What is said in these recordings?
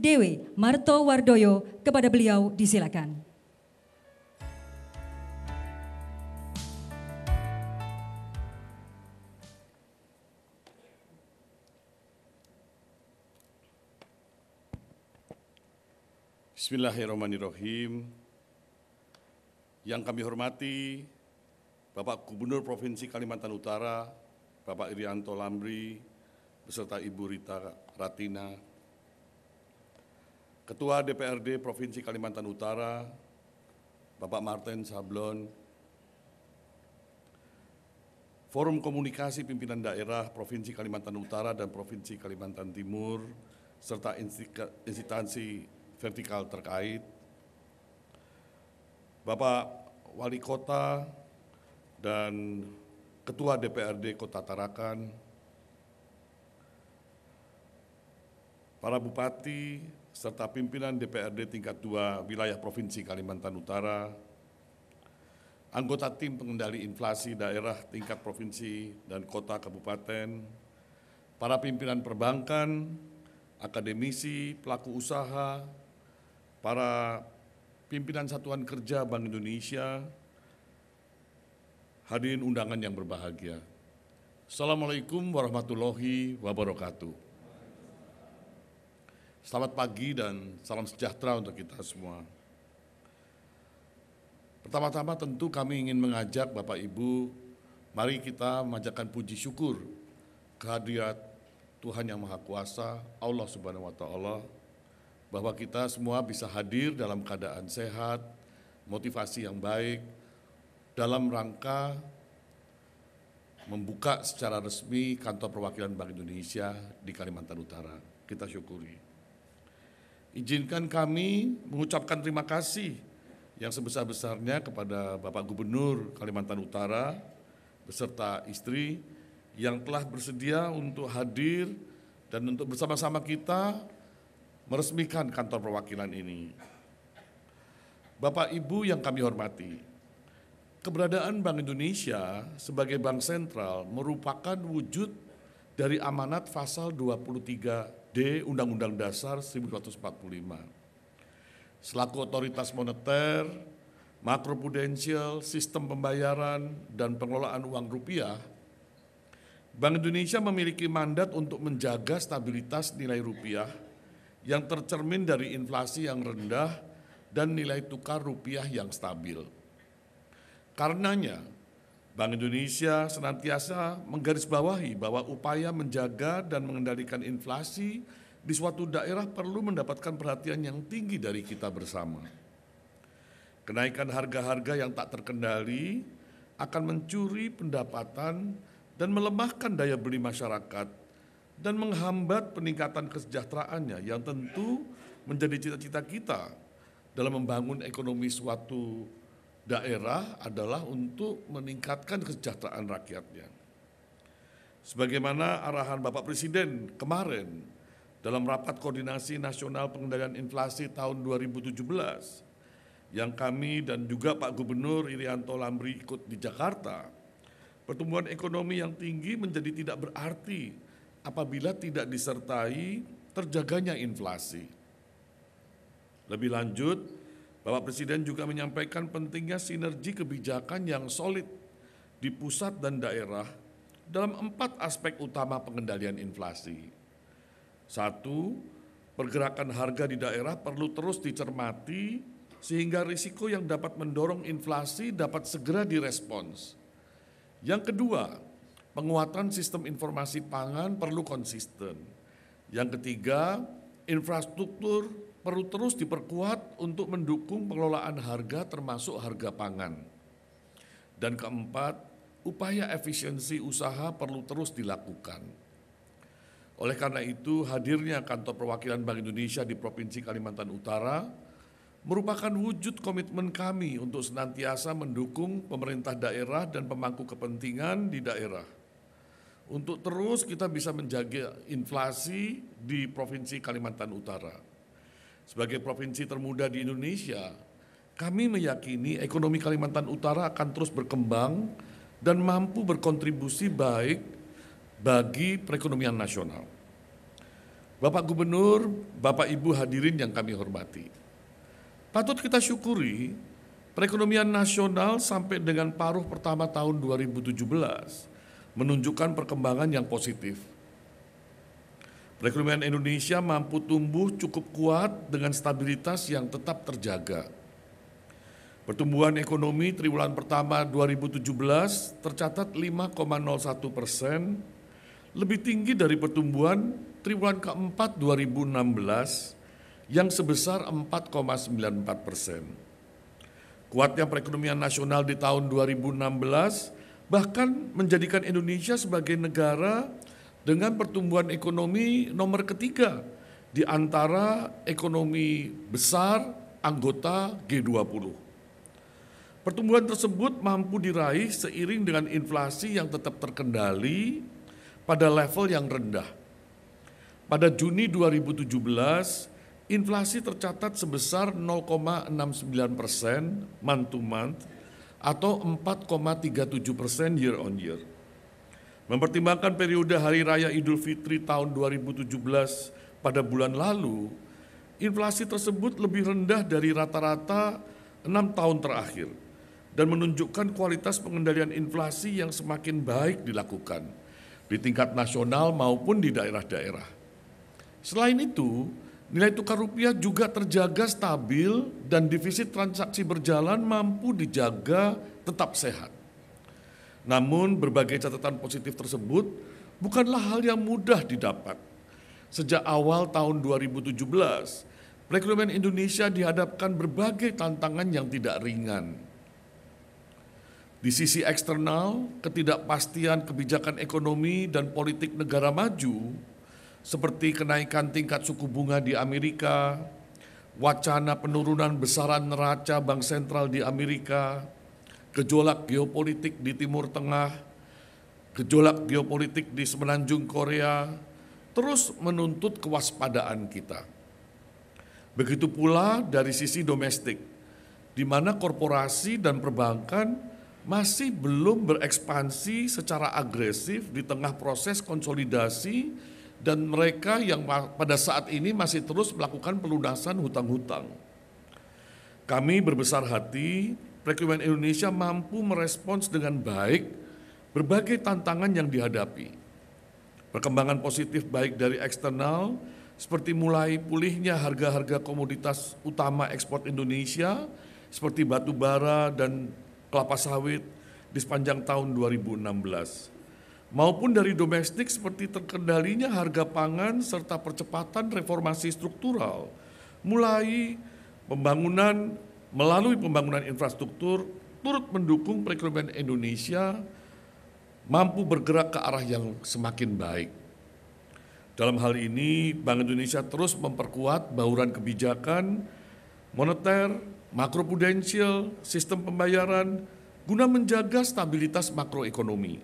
Dewi Marto Wardoyo kepada beliau disilakan. Bismillahirrahmanirrahim. Yang kami hormati Bapak Gubernur Provinsi Kalimantan Utara, Bapak Irianto Lambri, beserta Ibu Rita Ratina, Ketua DPRD Provinsi Kalimantan Utara, Bapak Martin Sablon, Forum Komunikasi Pimpinan Daerah Provinsi Kalimantan Utara dan Provinsi Kalimantan Timur, serta instansi vertikal terkait, Bapak Wali Kota dan Ketua DPRD Kota Tarakan, para Bupati, serta pimpinan DPRD tingkat 2 wilayah Provinsi Kalimantan Utara, anggota tim pengendali inflasi daerah tingkat provinsi dan kota kabupaten, para pimpinan perbankan, akademisi, pelaku usaha, para pimpinan satuan kerja Bank Indonesia, hadirin undangan yang berbahagia. Assalamualaikum warahmatullahi wabarakatuh. Selamat pagi dan salam sejahtera untuk kita semua. Pertama-tama tentu kami ingin mengajak Bapak Ibu, mari kita mengajakkan puji syukur kehadirat Tuhan Yang Maha Kuasa, Allah Subhanahu wa taala bahwa kita semua bisa hadir dalam keadaan sehat, motivasi yang baik dalam rangka membuka secara resmi kantor perwakilan Bank Indonesia di Kalimantan Utara. Kita syukuri. Izinkan kami mengucapkan terima kasih yang sebesar-besarnya kepada Bapak Gubernur Kalimantan Utara beserta istri yang telah bersedia untuk hadir dan untuk bersama-sama kita meresmikan kantor perwakilan ini. Bapak Ibu yang kami hormati, keberadaan Bank Indonesia sebagai bank sentral merupakan wujud dari amanat pasal 23 D Undang-Undang Dasar 1945. Selaku otoritas moneter, makroprudensial, sistem pembayaran, dan pengelolaan uang rupiah, Bank Indonesia memiliki mandat untuk menjaga stabilitas nilai rupiah yang tercermin dari inflasi yang rendah dan nilai tukar rupiah yang stabil. Karenanya, Bank Indonesia senantiasa menggarisbawahi bahwa upaya menjaga dan mengendalikan inflasi di suatu daerah perlu mendapatkan perhatian yang tinggi dari kita bersama. Kenaikan harga-harga yang tak terkendali akan mencuri pendapatan dan melemahkan daya beli masyarakat dan menghambat peningkatan kesejahteraannya yang tentu menjadi cita-cita kita dalam membangun ekonomi suatu daerah adalah untuk meningkatkan kesejahteraan rakyatnya. Sebagaimana arahan Bapak Presiden kemarin dalam rapat koordinasi nasional pengendalian inflasi tahun 2017 yang kami dan juga Pak Gubernur Irianto Lambri ikut di Jakarta, pertumbuhan ekonomi yang tinggi menjadi tidak berarti apabila tidak disertai terjaganya inflasi. Lebih lanjut, Bapak Presiden juga menyampaikan pentingnya sinergi kebijakan yang solid di pusat dan daerah dalam empat aspek utama pengendalian inflasi. Satu, pergerakan harga di daerah perlu terus dicermati sehingga risiko yang dapat mendorong inflasi dapat segera direspons. Yang kedua, penguatan sistem informasi pangan perlu konsisten. Yang ketiga, infrastruktur perlu terus diperkuat untuk mendukung pengelolaan harga termasuk harga pangan. Dan keempat, upaya efisiensi usaha perlu terus dilakukan. Oleh karena itu, hadirnya kantor perwakilan Bank Indonesia di Provinsi Kalimantan Utara merupakan wujud komitmen kami untuk senantiasa mendukung pemerintah daerah dan pemangku kepentingan di daerah. Untuk terus kita bisa menjaga inflasi di Provinsi Kalimantan Utara sebagai provinsi termuda di Indonesia, kami meyakini ekonomi Kalimantan Utara akan terus berkembang dan mampu berkontribusi baik bagi perekonomian nasional. Bapak Gubernur, Bapak Ibu hadirin yang kami hormati. Patut kita syukuri perekonomian nasional sampai dengan paruh pertama tahun 2017 menunjukkan perkembangan yang positif Perekonomian Indonesia mampu tumbuh cukup kuat dengan stabilitas yang tetap terjaga. Pertumbuhan ekonomi triwulan pertama 2017 tercatat 5,01 persen, lebih tinggi dari pertumbuhan triwulan keempat 2016 yang sebesar 4,94 persen. Kuatnya perekonomian nasional di tahun 2016 bahkan menjadikan Indonesia sebagai negara dengan pertumbuhan ekonomi nomor ketiga di antara ekonomi besar anggota G20. Pertumbuhan tersebut mampu diraih seiring dengan inflasi yang tetap terkendali pada level yang rendah. Pada Juni 2017, inflasi tercatat sebesar 0,69 persen month to month atau 4,37 persen year on year. Mempertimbangkan periode Hari Raya Idul Fitri tahun 2017 pada bulan lalu, inflasi tersebut lebih rendah dari rata-rata enam tahun terakhir dan menunjukkan kualitas pengendalian inflasi yang semakin baik dilakukan di tingkat nasional maupun di daerah-daerah. Selain itu, nilai tukar rupiah juga terjaga stabil dan defisit transaksi berjalan mampu dijaga tetap sehat. Namun berbagai catatan positif tersebut bukanlah hal yang mudah didapat. Sejak awal tahun 2017, perekonomian Indonesia dihadapkan berbagai tantangan yang tidak ringan. Di sisi eksternal, ketidakpastian kebijakan ekonomi dan politik negara maju, seperti kenaikan tingkat suku bunga di Amerika, wacana penurunan besaran neraca bank sentral di Amerika, gejolak geopolitik di Timur Tengah, gejolak geopolitik di Semenanjung Korea, terus menuntut kewaspadaan kita. Begitu pula dari sisi domestik, di mana korporasi dan perbankan masih belum berekspansi secara agresif di tengah proses konsolidasi dan mereka yang pada saat ini masih terus melakukan pelunasan hutang-hutang. Kami berbesar hati perekonomian Indonesia mampu merespons dengan baik berbagai tantangan yang dihadapi. Perkembangan positif baik dari eksternal seperti mulai pulihnya harga-harga komoditas utama ekspor Indonesia seperti batu bara dan kelapa sawit di sepanjang tahun 2016 maupun dari domestik seperti terkendalinya harga pangan serta percepatan reformasi struktural mulai pembangunan melalui pembangunan infrastruktur turut mendukung perekonomian Indonesia mampu bergerak ke arah yang semakin baik. Dalam hal ini, Bank Indonesia terus memperkuat bauran kebijakan moneter, makroprudensial, sistem pembayaran guna menjaga stabilitas makroekonomi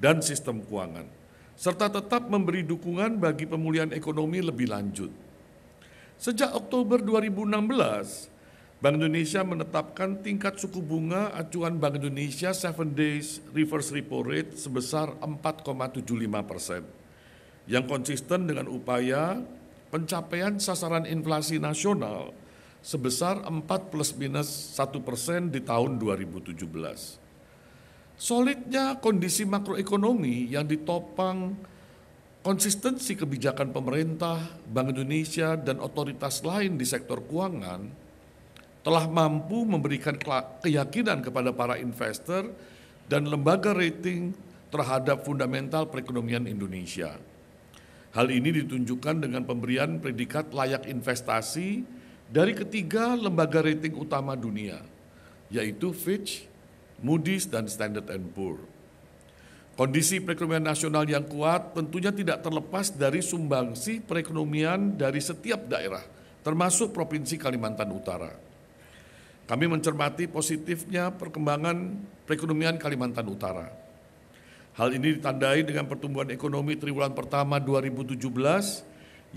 dan sistem keuangan serta tetap memberi dukungan bagi pemulihan ekonomi lebih lanjut. Sejak Oktober 2016, Bank Indonesia menetapkan tingkat suku bunga acuan Bank Indonesia 7 days reverse repo rate sebesar 4,75 persen yang konsisten dengan upaya pencapaian sasaran inflasi nasional sebesar 4 plus minus 1 persen di tahun 2017. Solidnya kondisi makroekonomi yang ditopang konsistensi kebijakan pemerintah, Bank Indonesia, dan otoritas lain di sektor keuangan – telah mampu memberikan keyakinan kepada para investor dan lembaga rating terhadap fundamental perekonomian Indonesia. Hal ini ditunjukkan dengan pemberian predikat layak investasi dari ketiga lembaga rating utama dunia, yaitu Fitch, Moody's, dan Standard Poor. Kondisi perekonomian nasional yang kuat tentunya tidak terlepas dari sumbangsi perekonomian dari setiap daerah, termasuk Provinsi Kalimantan Utara. Kami mencermati positifnya perkembangan perekonomian Kalimantan Utara. Hal ini ditandai dengan pertumbuhan ekonomi triwulan pertama 2017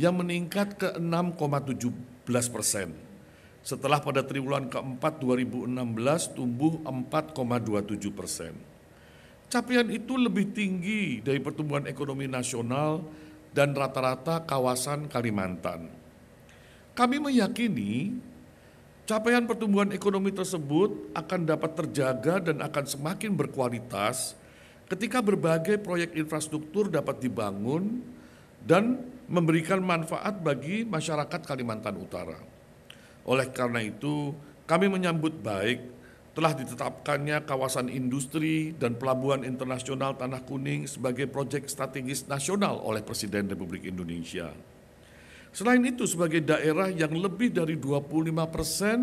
yang meningkat ke 6,17 persen. Setelah pada triwulan keempat 2016 tumbuh 4,27 persen. Capaian itu lebih tinggi dari pertumbuhan ekonomi nasional dan rata-rata kawasan Kalimantan. Kami meyakini Capaian pertumbuhan ekonomi tersebut akan dapat terjaga dan akan semakin berkualitas ketika berbagai proyek infrastruktur dapat dibangun dan memberikan manfaat bagi masyarakat Kalimantan Utara. Oleh karena itu, kami menyambut baik telah ditetapkannya kawasan industri dan pelabuhan internasional Tanah Kuning sebagai proyek strategis nasional oleh Presiden Republik Indonesia. Selain itu sebagai daerah yang lebih dari 25 persen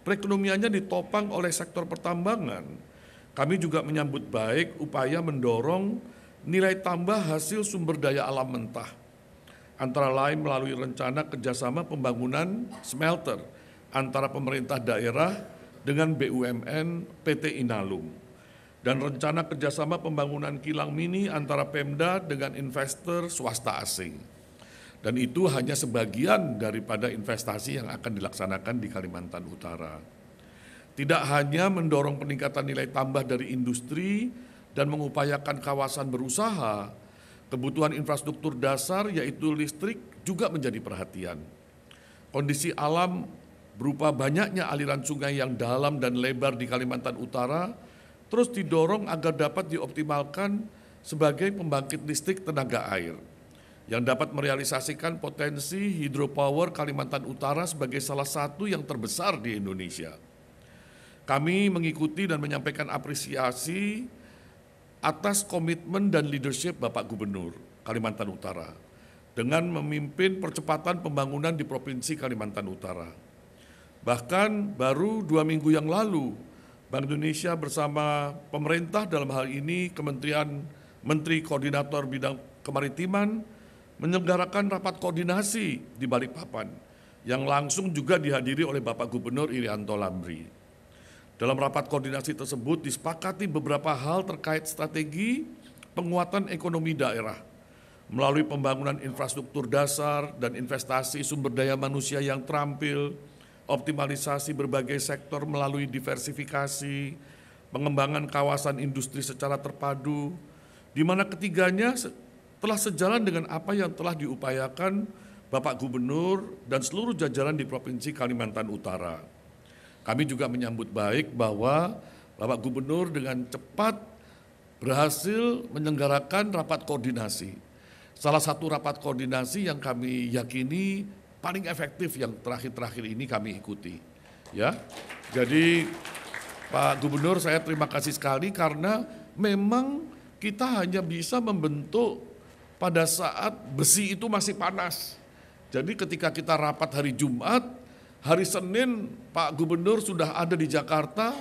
perekonomiannya ditopang oleh sektor pertambangan, kami juga menyambut baik upaya mendorong nilai tambah hasil sumber daya alam mentah, antara lain melalui rencana kerjasama pembangunan smelter antara pemerintah daerah dengan BUMN PT Inalum, dan rencana kerjasama pembangunan kilang mini antara Pemda dengan investor swasta asing. Dan itu hanya sebagian daripada investasi yang akan dilaksanakan di Kalimantan Utara. Tidak hanya mendorong peningkatan nilai tambah dari industri dan mengupayakan kawasan berusaha, kebutuhan infrastruktur dasar yaitu listrik juga menjadi perhatian. Kondisi alam berupa banyaknya aliran sungai yang dalam dan lebar di Kalimantan Utara terus didorong agar dapat dioptimalkan sebagai pembangkit listrik tenaga air yang dapat merealisasikan potensi hidropower Kalimantan Utara sebagai salah satu yang terbesar di Indonesia. Kami mengikuti dan menyampaikan apresiasi atas komitmen dan leadership Bapak Gubernur Kalimantan Utara dengan memimpin percepatan pembangunan di Provinsi Kalimantan Utara. Bahkan baru dua minggu yang lalu, Bank Indonesia bersama pemerintah dalam hal ini Kementerian Menteri Koordinator Bidang Kemaritiman, menyelenggarakan rapat koordinasi di Balikpapan yang langsung juga dihadiri oleh Bapak Gubernur Irianto Lambri. Dalam rapat koordinasi tersebut disepakati beberapa hal terkait strategi penguatan ekonomi daerah melalui pembangunan infrastruktur dasar dan investasi sumber daya manusia yang terampil, optimalisasi berbagai sektor melalui diversifikasi, pengembangan kawasan industri secara terpadu, di mana ketiganya telah sejalan dengan apa yang telah diupayakan Bapak Gubernur dan seluruh jajaran di Provinsi Kalimantan Utara. Kami juga menyambut baik bahwa Bapak Gubernur dengan cepat berhasil menyelenggarakan rapat koordinasi. Salah satu rapat koordinasi yang kami yakini paling efektif yang terakhir-terakhir ini kami ikuti. Ya. Jadi Pak Gubernur saya terima kasih sekali karena memang kita hanya bisa membentuk pada saat besi itu masih panas. Jadi ketika kita rapat hari Jumat, hari Senin Pak Gubernur sudah ada di Jakarta,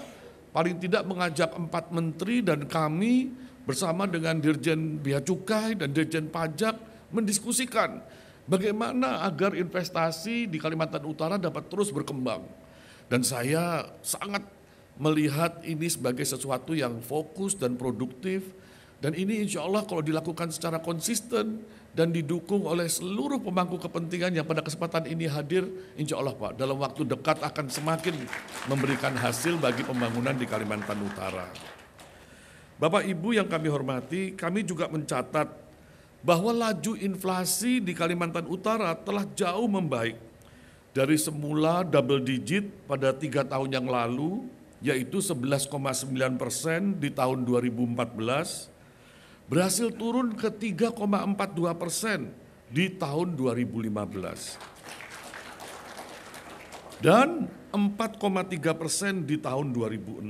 paling tidak mengajak empat menteri dan kami bersama dengan Dirjen Bea Cukai dan Dirjen Pajak mendiskusikan bagaimana agar investasi di Kalimantan Utara dapat terus berkembang. Dan saya sangat melihat ini sebagai sesuatu yang fokus dan produktif dan ini insya Allah kalau dilakukan secara konsisten dan didukung oleh seluruh pemangku kepentingan yang pada kesempatan ini hadir, insya Allah Pak, dalam waktu dekat akan semakin memberikan hasil bagi pembangunan di Kalimantan Utara. Bapak Ibu yang kami hormati, kami juga mencatat bahwa laju inflasi di Kalimantan Utara telah jauh membaik dari semula double digit pada tiga tahun yang lalu, yaitu 11,9 persen di tahun 2014, berhasil turun ke 3,42 persen di tahun 2015 dan 4,3 persen di tahun 2016.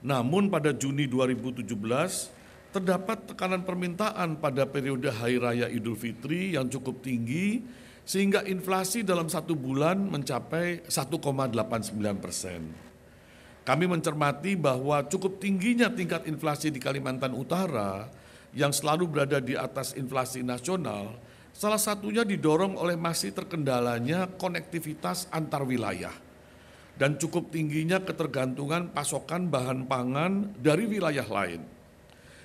Namun pada Juni 2017 terdapat tekanan permintaan pada periode Hari Raya Idul Fitri yang cukup tinggi sehingga inflasi dalam satu bulan mencapai 1,89 persen. Kami mencermati bahwa cukup tingginya tingkat inflasi di Kalimantan Utara yang selalu berada di atas inflasi nasional, salah satunya didorong oleh masih terkendalanya konektivitas antar wilayah dan cukup tingginya ketergantungan pasokan bahan pangan dari wilayah lain.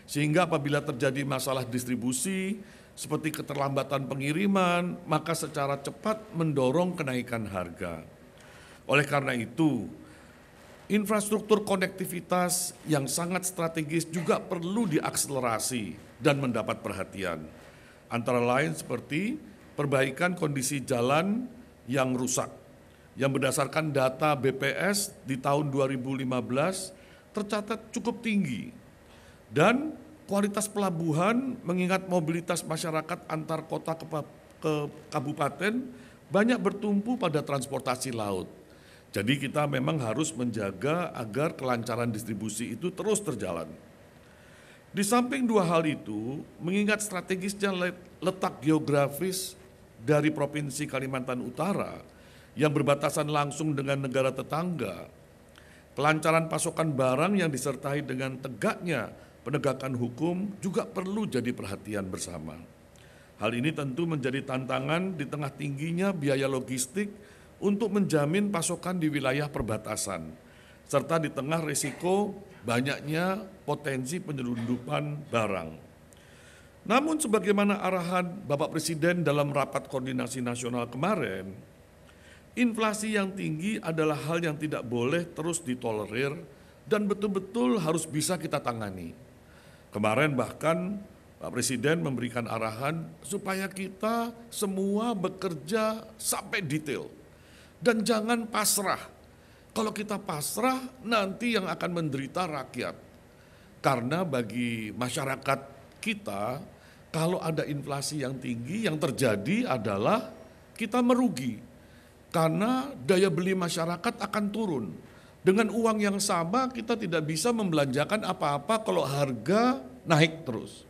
Sehingga apabila terjadi masalah distribusi seperti keterlambatan pengiriman, maka secara cepat mendorong kenaikan harga. Oleh karena itu, Infrastruktur konektivitas yang sangat strategis juga perlu diakselerasi dan mendapat perhatian. Antara lain seperti perbaikan kondisi jalan yang rusak. Yang berdasarkan data BPS di tahun 2015 tercatat cukup tinggi. Dan kualitas pelabuhan mengingat mobilitas masyarakat antar kota ke, ke kabupaten banyak bertumpu pada transportasi laut. Jadi kita memang harus menjaga agar kelancaran distribusi itu terus terjalan. Di samping dua hal itu, mengingat strategisnya letak geografis dari Provinsi Kalimantan Utara yang berbatasan langsung dengan negara tetangga, kelancaran pasokan barang yang disertai dengan tegaknya penegakan hukum juga perlu jadi perhatian bersama. Hal ini tentu menjadi tantangan di tengah tingginya biaya logistik untuk menjamin pasokan di wilayah perbatasan, serta di tengah risiko banyaknya potensi penyelundupan barang. Namun sebagaimana arahan Bapak Presiden dalam rapat koordinasi nasional kemarin, inflasi yang tinggi adalah hal yang tidak boleh terus ditolerir dan betul-betul harus bisa kita tangani. Kemarin bahkan Pak Presiden memberikan arahan supaya kita semua bekerja sampai detail dan jangan pasrah. Kalau kita pasrah, nanti yang akan menderita rakyat. Karena bagi masyarakat kita, kalau ada inflasi yang tinggi, yang terjadi adalah kita merugi. Karena daya beli masyarakat akan turun. Dengan uang yang sama, kita tidak bisa membelanjakan apa-apa kalau harga naik terus.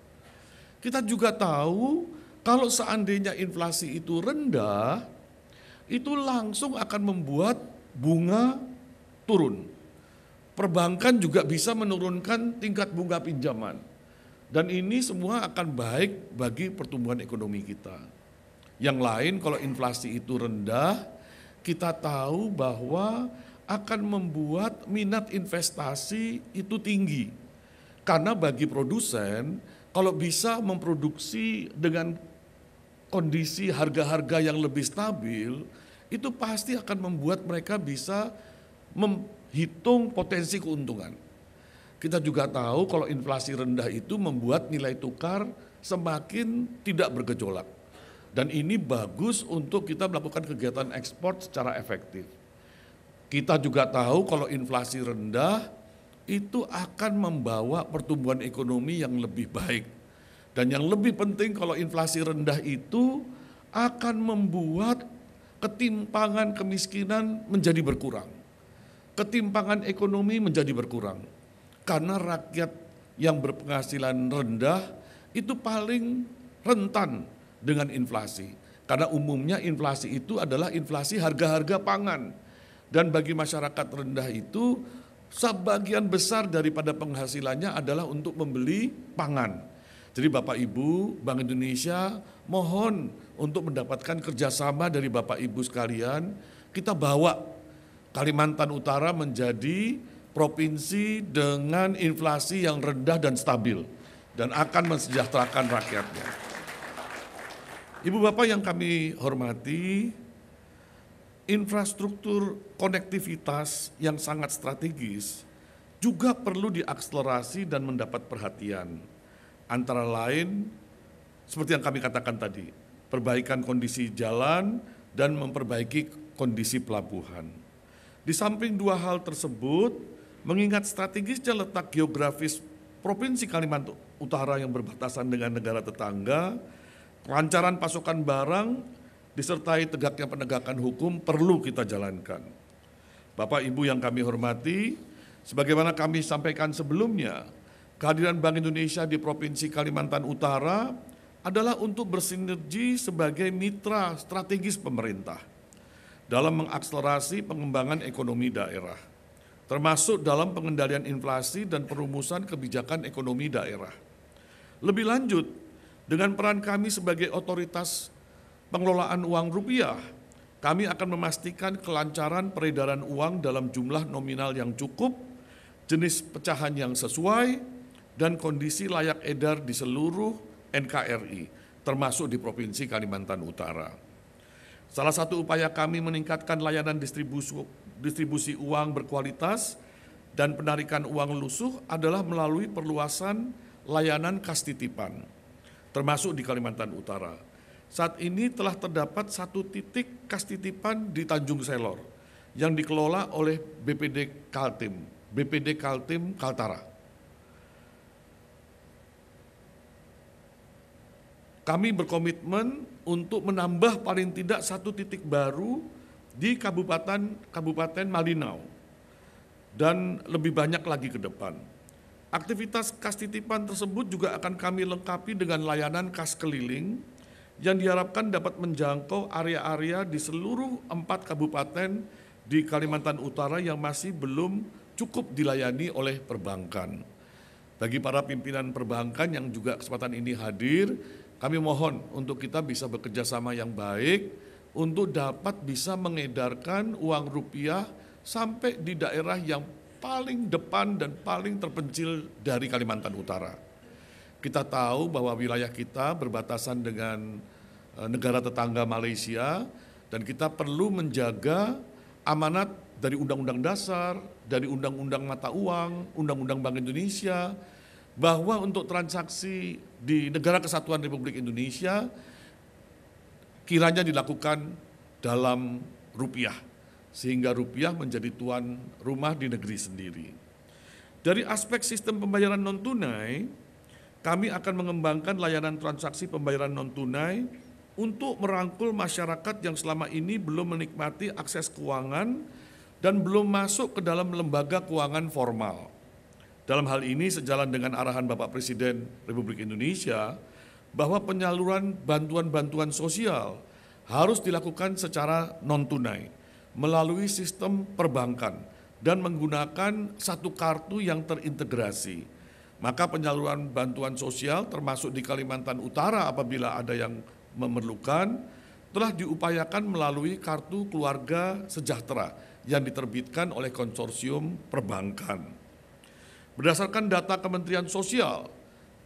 Kita juga tahu kalau seandainya inflasi itu rendah, itu langsung akan membuat bunga turun. Perbankan juga bisa menurunkan tingkat bunga pinjaman. Dan ini semua akan baik bagi pertumbuhan ekonomi kita. Yang lain kalau inflasi itu rendah, kita tahu bahwa akan membuat minat investasi itu tinggi. Karena bagi produsen, kalau bisa memproduksi dengan kondisi harga-harga yang lebih stabil, itu pasti akan membuat mereka bisa menghitung potensi keuntungan. Kita juga tahu kalau inflasi rendah itu membuat nilai tukar semakin tidak bergejolak. Dan ini bagus untuk kita melakukan kegiatan ekspor secara efektif. Kita juga tahu kalau inflasi rendah itu akan membawa pertumbuhan ekonomi yang lebih baik dan yang lebih penting kalau inflasi rendah itu akan membuat ketimpangan kemiskinan menjadi berkurang. Ketimpangan ekonomi menjadi berkurang. Karena rakyat yang berpenghasilan rendah itu paling rentan dengan inflasi. Karena umumnya inflasi itu adalah inflasi harga-harga pangan. Dan bagi masyarakat rendah itu sebagian besar daripada penghasilannya adalah untuk membeli pangan. Jadi Bapak Ibu, Bank Indonesia mohon untuk mendapatkan kerjasama dari Bapak Ibu sekalian, kita bawa Kalimantan Utara menjadi provinsi dengan inflasi yang rendah dan stabil dan akan mensejahterakan rakyatnya. Ibu Bapak yang kami hormati, infrastruktur konektivitas yang sangat strategis juga perlu diakselerasi dan mendapat perhatian Antara lain, seperti yang kami katakan tadi, perbaikan kondisi jalan dan memperbaiki kondisi pelabuhan. Di samping dua hal tersebut, mengingat strategisnya letak geografis Provinsi Kalimantan Utara yang berbatasan dengan negara tetangga, kelancaran pasokan barang disertai tegaknya penegakan hukum perlu kita jalankan. Bapak Ibu yang kami hormati, sebagaimana kami sampaikan sebelumnya, Kehadiran Bank Indonesia di Provinsi Kalimantan Utara adalah untuk bersinergi sebagai mitra strategis pemerintah dalam mengakselerasi pengembangan ekonomi daerah, termasuk dalam pengendalian inflasi dan perumusan kebijakan ekonomi daerah. Lebih lanjut, dengan peran kami sebagai otoritas pengelolaan uang rupiah, kami akan memastikan kelancaran peredaran uang dalam jumlah nominal yang cukup, jenis pecahan yang sesuai, dan kondisi layak edar di seluruh NKRI, termasuk di Provinsi Kalimantan Utara. Salah satu upaya kami meningkatkan layanan distribusi, distribusi uang berkualitas dan penarikan uang lusuh adalah melalui perluasan layanan kas titipan, termasuk di Kalimantan Utara. Saat ini telah terdapat satu titik kas titipan di Tanjung Selor yang dikelola oleh BPD Kaltim, BPD Kaltim Kaltara. kami berkomitmen untuk menambah paling tidak satu titik baru di Kabupaten Kabupaten Malinau dan lebih banyak lagi ke depan. Aktivitas kas titipan tersebut juga akan kami lengkapi dengan layanan kas keliling yang diharapkan dapat menjangkau area-area di seluruh empat kabupaten di Kalimantan Utara yang masih belum cukup dilayani oleh perbankan. Bagi para pimpinan perbankan yang juga kesempatan ini hadir, kami mohon untuk kita bisa bekerja sama yang baik untuk dapat bisa mengedarkan uang rupiah sampai di daerah yang paling depan dan paling terpencil dari Kalimantan Utara. Kita tahu bahwa wilayah kita berbatasan dengan eh, negara tetangga Malaysia dan kita perlu menjaga amanat dari Undang-Undang Dasar, dari Undang-Undang Mata Uang, Undang-Undang Bank Indonesia, bahwa untuk transaksi di negara kesatuan Republik Indonesia kiranya dilakukan dalam rupiah sehingga rupiah menjadi tuan rumah di negeri sendiri. Dari aspek sistem pembayaran non tunai, kami akan mengembangkan layanan transaksi pembayaran non tunai untuk merangkul masyarakat yang selama ini belum menikmati akses keuangan dan belum masuk ke dalam lembaga keuangan formal. Dalam hal ini sejalan dengan arahan Bapak Presiden Republik Indonesia bahwa penyaluran bantuan-bantuan sosial harus dilakukan secara non tunai melalui sistem perbankan dan menggunakan satu kartu yang terintegrasi. Maka penyaluran bantuan sosial termasuk di Kalimantan Utara apabila ada yang memerlukan telah diupayakan melalui kartu keluarga sejahtera yang diterbitkan oleh konsorsium perbankan. Berdasarkan data Kementerian Sosial,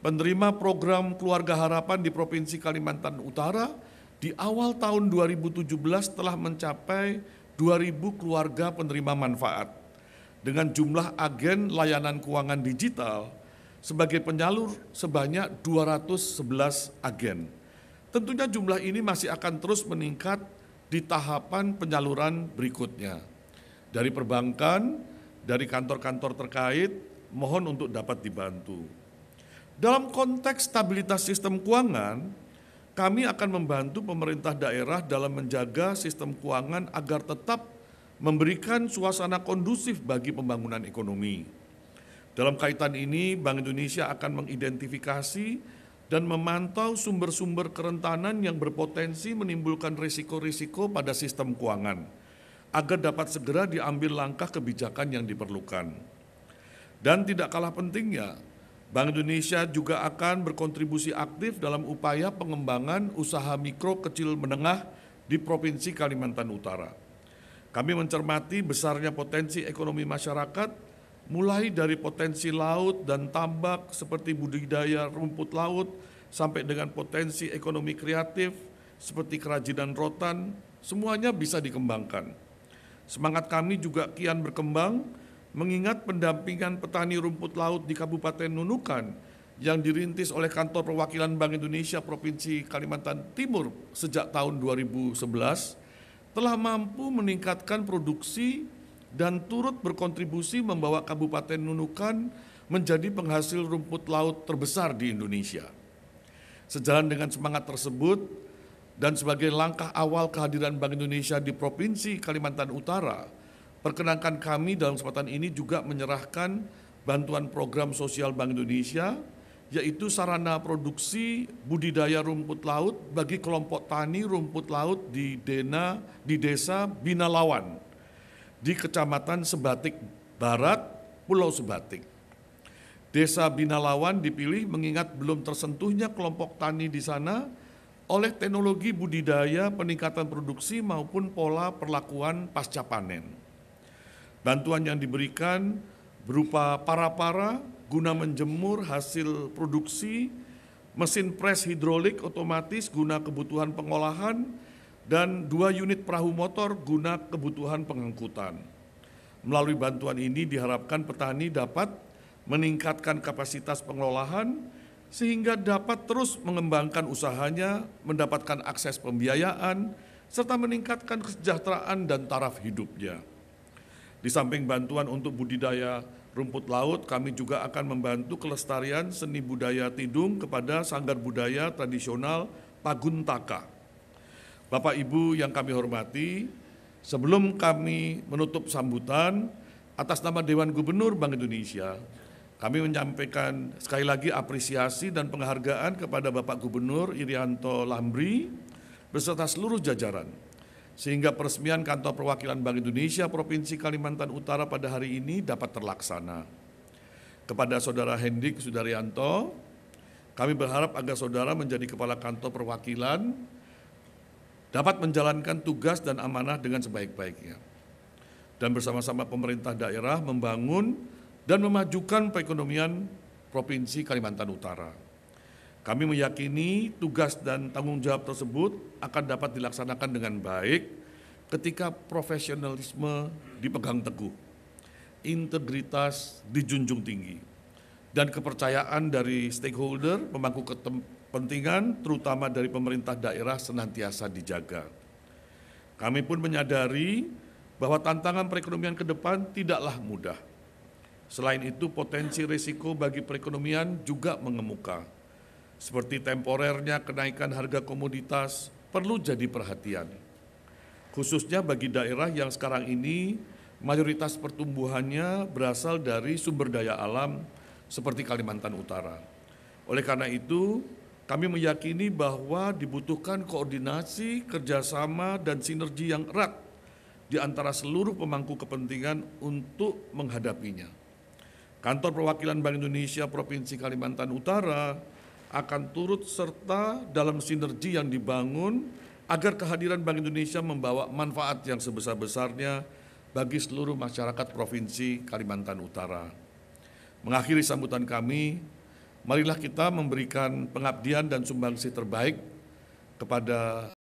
penerima program Keluarga Harapan di Provinsi Kalimantan Utara di awal tahun 2017 telah mencapai 2.000 keluarga penerima manfaat. Dengan jumlah agen layanan keuangan digital sebagai penyalur sebanyak 211 agen. Tentunya jumlah ini masih akan terus meningkat di tahapan penyaluran berikutnya. Dari perbankan, dari kantor-kantor terkait, Mohon untuk dapat dibantu. Dalam konteks stabilitas sistem keuangan, kami akan membantu pemerintah daerah dalam menjaga sistem keuangan agar tetap memberikan suasana kondusif bagi pembangunan ekonomi. Dalam kaitan ini, Bank Indonesia akan mengidentifikasi dan memantau sumber-sumber kerentanan yang berpotensi menimbulkan risiko-risiko pada sistem keuangan, agar dapat segera diambil langkah kebijakan yang diperlukan. Dan tidak kalah pentingnya, Bank Indonesia juga akan berkontribusi aktif dalam upaya pengembangan usaha mikro kecil menengah di Provinsi Kalimantan Utara. Kami mencermati besarnya potensi ekonomi masyarakat mulai dari potensi laut dan tambak seperti budidaya rumput laut sampai dengan potensi ekonomi kreatif seperti kerajinan rotan, semuanya bisa dikembangkan. Semangat kami juga kian berkembang mengingat pendampingan petani rumput laut di Kabupaten Nunukan yang dirintis oleh Kantor Perwakilan Bank Indonesia Provinsi Kalimantan Timur sejak tahun 2011 telah mampu meningkatkan produksi dan turut berkontribusi membawa Kabupaten Nunukan menjadi penghasil rumput laut terbesar di Indonesia. Sejalan dengan semangat tersebut dan sebagai langkah awal kehadiran Bank Indonesia di Provinsi Kalimantan Utara, Perkenankan kami dalam kesempatan ini juga menyerahkan bantuan program sosial Bank Indonesia yaitu sarana produksi budidaya rumput laut bagi kelompok tani rumput laut di Dena di Desa Binalawan di Kecamatan Sebatik Barat, Pulau Sebatik. Desa Binalawan dipilih mengingat belum tersentuhnya kelompok tani di sana oleh teknologi budidaya peningkatan produksi maupun pola perlakuan pasca panen. Bantuan yang diberikan berupa para-para guna menjemur hasil produksi, mesin pres hidrolik otomatis guna kebutuhan pengolahan, dan dua unit perahu motor guna kebutuhan pengangkutan. Melalui bantuan ini diharapkan petani dapat meningkatkan kapasitas pengolahan sehingga dapat terus mengembangkan usahanya, mendapatkan akses pembiayaan, serta meningkatkan kesejahteraan dan taraf hidupnya. Di samping bantuan untuk budidaya rumput laut, kami juga akan membantu kelestarian seni budaya Tidung kepada sanggar budaya tradisional Paguntaka. Bapak Ibu yang kami hormati, sebelum kami menutup sambutan, atas nama Dewan Gubernur Bank Indonesia, kami menyampaikan sekali lagi apresiasi dan penghargaan kepada Bapak Gubernur Irianto Lambri beserta seluruh jajaran sehingga peresmian kantor perwakilan Bank Indonesia Provinsi Kalimantan Utara pada hari ini dapat terlaksana. Kepada Saudara Hendrik Sudaryanto, kami berharap agar saudara menjadi kepala kantor perwakilan dapat menjalankan tugas dan amanah dengan sebaik-baiknya. Dan bersama-sama pemerintah daerah membangun dan memajukan perekonomian Provinsi Kalimantan Utara. Kami meyakini tugas dan tanggung jawab tersebut akan dapat dilaksanakan dengan baik ketika profesionalisme dipegang teguh, integritas dijunjung tinggi, dan kepercayaan dari stakeholder pemangku kepentingan terutama dari pemerintah daerah senantiasa dijaga. Kami pun menyadari bahwa tantangan perekonomian ke depan tidaklah mudah. Selain itu, potensi risiko bagi perekonomian juga mengemuka seperti temporernya kenaikan harga komoditas perlu jadi perhatian. Khususnya bagi daerah yang sekarang ini mayoritas pertumbuhannya berasal dari sumber daya alam seperti Kalimantan Utara. Oleh karena itu, kami meyakini bahwa dibutuhkan koordinasi, kerjasama, dan sinergi yang erat di antara seluruh pemangku kepentingan untuk menghadapinya. Kantor Perwakilan Bank Indonesia Provinsi Kalimantan Utara akan turut serta dalam sinergi yang dibangun agar kehadiran Bank Indonesia membawa manfaat yang sebesar-besarnya bagi seluruh masyarakat Provinsi Kalimantan Utara. Mengakhiri sambutan kami, marilah kita memberikan pengabdian dan sumbangsi terbaik kepada